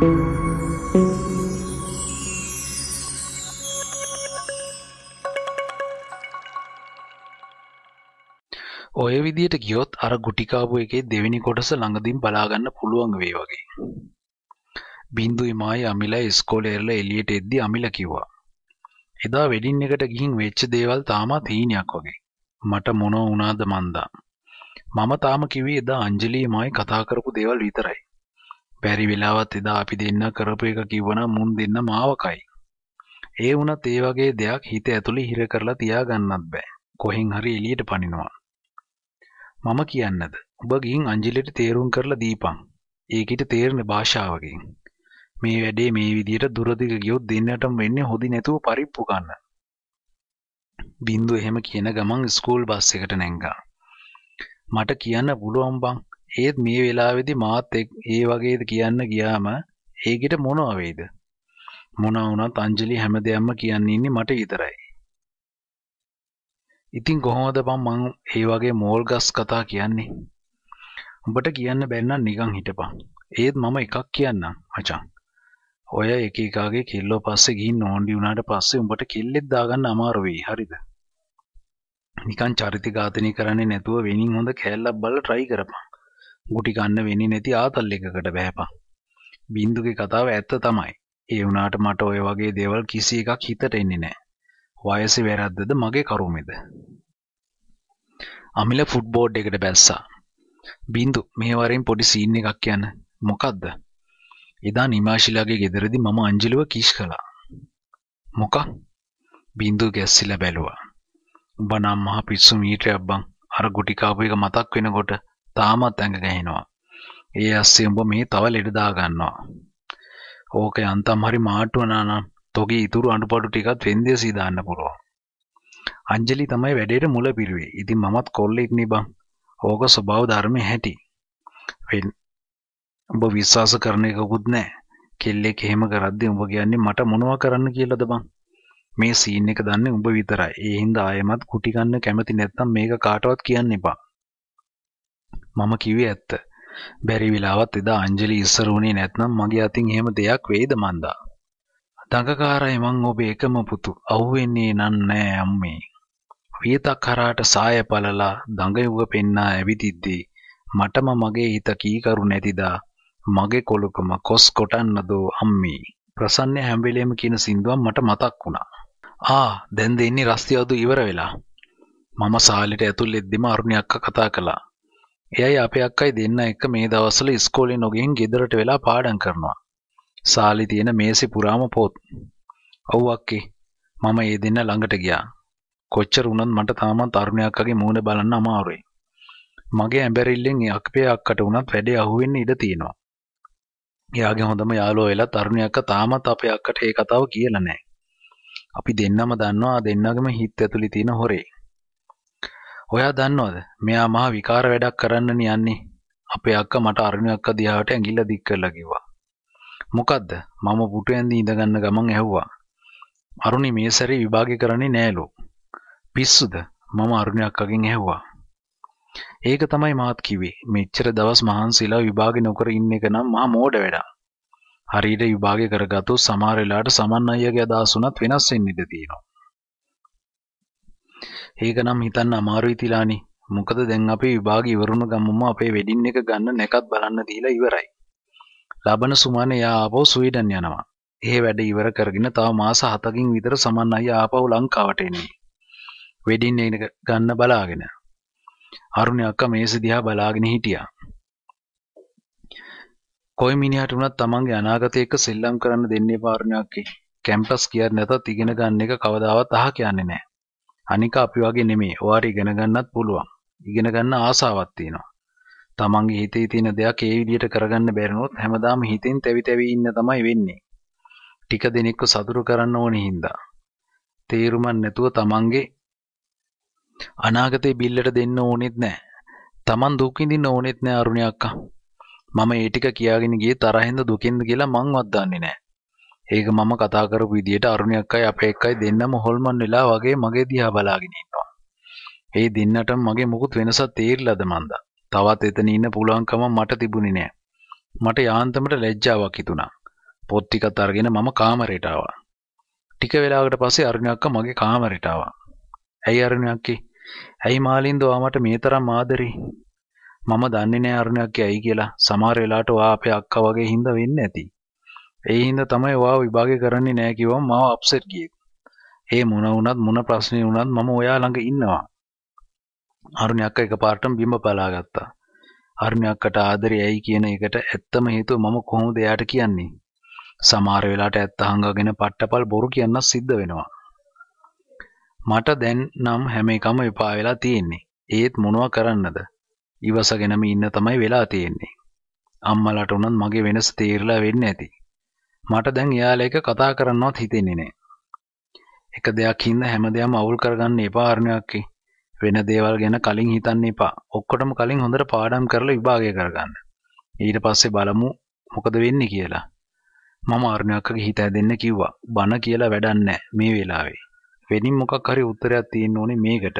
ඔය විදියට ගියොත් අර ගුටිකාපු එකේ දෙවෙනි කොටස ළඟදින් බලාගන්න පුළුවන් වේ වගේ. බින්දුයි මායි අමිලා ඉස්කෝලේ ඉරලා එළියට එද්දි අමිලා කිව්වා. එදා වෙඩින් එකට ගිහින් වෙච්ච දේවල් තාමත් හීනයක් වගේ. මට මොනෝ වුණාද මන්දා. මම තාම කිව්වේ එදා අංජලි මායි කතා කරපු දේවල් විතරයි. බැරි වෙලාවත් එදා අපි දෙන්න කරපු එක කිව්වනම් මුන් දෙන්න මාවකයි. ඒ වුණත් ඒ වගේ දෙයක් හිත ඇතුලේ හිර කරලා තියාගන්නත් බෑ. කොහෙන් හරි එළියට පනිනවා. මම කියන්නද? ඔබ ගින් අංජලිට තේරුම් කරලා දීපන්. ඒකිට තේරෙන භාෂාවකින්. මේ වැඩේ මේ විදියට දුරදිග ගියොත් දෙන්නටම වෙන්නේ හොදි නැතුව පරිප්පු ගන්න. බින්දු එහෙම කියන ගමන් ස්කූල් බස් එකට නැංගා. මට කියන්න පුළුවන් බං ඒත් මේ වෙලාවේදී මාත් ඒ වගේද කියන්න ගියාම ඒකිට මොනවා වෙයිද? මොනවා වුණත් අංජලි හැමදේම කියන්නේ ඉන්නේ මට විතරයි. ඉතින් කොහොමද මම මං ඒ වගේ මෝල් ගස් කතා කියන්නේ? උඹට කියන්න බැන්නම් නිකන් හිටපන්. ඒත් මම එකක් කියන්නම් මචං. ඔය එක එකාගේ කිල්ලෝ පස්සේ ගිහින් ඕන්ඩි වුණාට පස්සේ උඹට කිල්ලෙත් දාගන්න අමාරු වෙයි. හරිද? නිකන් චරිත ඝාතනය කරන්නේ නැතුව වෙනින් හොඳ කෑල්ලක් බලලා try කරපන්. ගුටි ගන්න වෙන්නේ නැති ආතල් එකකට බෑපා. බින්දුගේ කතාව ඇත්ත තමයි. ඒ වුණාට මට ඔය වගේ දේවල් කිසි එකක් හිතට එන්නේ නැහැ. වයසේ වැරද්දද මගේ කරුමේද? අමිල ෆුට්බෝඩ් එකට බැස්සා. බින්දු මේ වරෙන් පොඩි සීන් එකක් කියන්න. මොකද්ද? එදා නිමාශිලාගේ ගෙදරදි මම අංජලිව කිස් කළා. මොකක්? බින්දු ගැස්සිලා බැලුවා. උඹ නම් මහ පිස්සු මීටරයක් බං. අර ගුටි කාපු එක මතක් වෙනකොට තාමත් ඇඟ ගැහෙනවා. ඒ අස්සේ උඹ මේ තව ලෙඩ දා ගන්නවා. ඕක යන්තම් හරි මාට්ටු වුණා නම් තොගේ ඉතුරු අඬපඩු ටිකත් වෙන්දේසී දාන්න පුළුවන්. අංජලි තමයි වැඩේට මුල පිරුවේ. ඉතින් මමත් කොල්ලෙක් නේ බං. ඕක ස්වභාව ධර්මයේ හැටි. වෙන් උඹ විශ්වාස කරන එකකුත් නැහැ. කෙල්ලෙක් එහෙම කරද්දී උඹ කියන්නේ මට මොනවා කරන්න කියලාද බං? මේ සීන් එක දන්නේ උඹ විතරයි. ඒ හින්දා ආයෙමත් කුටි ගන්න කැමති නැත්නම් මේක කාටවත් කියන්න එපා. මම කිව්වේ ඇත්ත. බැරි වෙලාවත් එදා අංජලි ඉස්සර වුණේ නැත්නම් මගේ අතින් එහෙම දෙයක් වෙයිද මන්දා? දඟකාරයි මං ඔබ එකම පුතු. අහුවෙන්නේ නන් නෑ අම්මේ. වියතක් කරාට සාය පළලා දඟයුව පෙන්නා ඇවිතිද්දී මටම මගේ හිත කීකරු නැතිදා මගේ කොලුකම කොස් කොටන්න දෝ අම්මේ. ප්‍රසන්න හැම වෙලේම කියන සින්දුවක් මට මතක් වුණා. ආ දැන් දෙන්නේ රස්තියවදු ඉවර වෙලා. මම සාලෙට ඇතුල් වෙද්දිම අරුණි අක්කා කතා කළා. එයයි අපේ අක්කයි දෙන්න එක මේ දවස්වල ඉස්කෝලේ නොගින් ගෙදරට වෙලා පාඩම් කරනවා. සාලි තියෙන මේසෙ පුරාම පොත්. ඔව් අක්කේ. මම ඒ දෙන්න ළඟට ගියා. කොච්චර වුණත් මට තාමත් තරුණයක් වගේ මූණ බලන්න අමාරුයි. මගේ ඇඹරිල්ලෙන් අක්කේ අක්කට වුණත් වැඩේ අහුවෙන්න ඉඩ තියෙනවා. එයාගේ හොඳම යාළුවා වෙලා තරුණයක්ක තාමත් අපේ අක්කට මේ කතාව කියලා නැහැ. අපි දෙන්නම දන්නවා දෙන්නගම හිත ඇතුලේ තියෙන හොරේ. ඔයා දන්නවද මෙයා මහ විකාර වැඩක් කරන්න යන්නේ අපේ අක්ක මට අරුණක්ක දිහාට ඇඟිල්ල දික් කරලා කිව්වා මොකද්ද මම පුටුවෙන් දී ඉඳගන්න ගමන් ඇහුවා අරුණි මේ සැරේ විභාගය කරන්නේ නෑලු පිස්සුද මම අරුණක්කගෙන් ඇහුවා ඒක තමයි මාත් කිව්වේ මෙච්චර දවස් මහන්සිලා විභාග නොකර ඉන්න එක නම් මහා මෝඩ වැඩක් හරියට විභාගය කරගත්තොත් සමහර වෙලාවට සමන් අයියගේ අදහස් උනත් වෙනස් වෙන්න ඉඩ තියෙනවා ඒකනම් හිතන්න අමාරුයි තිලානි. මොකද දැන් අපි විභාග ඉවරුණු ගමම අපේ වෙඩින් එක ගන්න නැකත් බලන්න දීලා ඉවරයි. ලබන සුමාන එයා ආපහු ස්වීඩන් යනවා. ඒ වැඩ ඉවර කරගෙන තව මාස 7කින් විතර සමන් අයියා ආපහු ලංකාවට එන්නේ. වෙඩින් එක ගන්න බලාගෙන. අරුණි අක්කා මේස දිහා බලාගෙන හිටියා. කොයි මිනිහට වුණත් තමන්ගේ අනාගතය එක්ක සෙල්ලම් කරන්න දෙන්නේ පාරණයක් කැම්පස් කියන්නේ නැතත් ඉගෙන ගන්න එක කවදාවත් අහ කියන්නේ නැහැ. අනික අපි වගේ නෙමේ ඔයාට ඉගෙන ගන්නත් පුළුවන් ඉගෙන ගන්න ආසාවක් තියෙනවා තමන්ගේ හිතේ තියෙන දෙයක් ඒ විදිහට කරගන්න බැරිනොත් හැමදාම හිතෙන් තැවි තැවි ඉන්න තමයි වෙන්නේ ටික දිනෙක සතුරු කරන්න ඕනේ හින්දා තේරුමක් නැතුව තමන්ගේ අනාගතේ බිල්ලට දෙන්න ඕනෙත් නැහැ තමන් දුක් විඳින්න ඕනෙත් නැහැ අරුණිය අක්කා මම ඒ ටික කියාගෙන ගියේ තරහින්ද දුකින්ද කියලා මංවත් දන්නේ නැහැ ඒක මම කතා කරපු විදියට අරුණියක් අය අපේ එකයි දෙන්නම හොල්මන් වෙලා වගේ මගේ දිහා බලාගෙන ඉන්නවා. ඒ දෙන්නට මගේ මුකුත් වෙනසක් තේරිලාද මන්ද? තවත් එතන ඉන්න පුළුවන්කම මට තිබුණේ නෑ. මට යාන්තමට ලැජ්ජාවක් හිතුණා. පොත් ටිකත් අරගෙන මම කාමරයට ආවා. ටික වෙලාවකට පස්සේ අරුණියක් මගේ කාමරයට ආවා. ඇයි අරුණියක්කේ? ඇයි මාලින්දෝ ආමට මේ තරම් ආදරේ? මම දන්නේ නෑ අරුණියක්කේ ඇයි කියලා. සමහර වෙලාවට ඔයා අපේ අක්කා වගේ හින්දා වෙන්නේ නැති. ඒ හින්දා තමයි ඔයා විභාගය කරන්නේ නැහැ කිව්වම මාව අප්සෙට් ගියේ. ඒ මොන වුණත් මොන ප්‍රශ්නේ වුණත් මම ඔයා ළඟ ඉන්නවා. අරුණි අක්කා එකපාරටම බිම පලා ගත්තා. අරුණි අක්කට ආදරේ ඇයි කියන එකට ඇත්තම හේතුව මම කොහොමද එයාට කියන්නේ? සමහර වෙලාවට ඇත්ත හංගගෙන පට්ටපල් බොරු කියන්න සිද්ධ වෙනවා. මට දැන් නම් හැම එකම එපා වෙලා තියෙන්නේ. ඒත් මොනවා කරන්නද? ඉවසගෙනම ඉන්න තමයි වෙලා තියෙන්නේ. අම්මලාට උනත් මගේ වෙනස තේරලා වෙන්නේ නැති. මට දැන් එයාලා එක කතා කරන්නවත් හිතෙන්නේ නැහැ. එක දෙයක් හින්දා හැම දෙයක්ම අවුල් කරගන්න එපා අරුණයක්කි. වෙන දේවල් ගැන කලින් හිතන්න එපා. ඔක්කොටම කලින් හොඳට පාඩම් කරලා විභාගය කරගන්න. ඊට පස්සේ බලමු මොකද වෙන්නේ කියලා. මම අරුණයක්කගේ හිත හැදෙන්න කිව්වා. බන කියලා වැඩක් නැහැ මේ වෙලාවේ. වෙනින් මොකක් හරි උත්තරයක් තියෙන්න ඕනේ මේකට.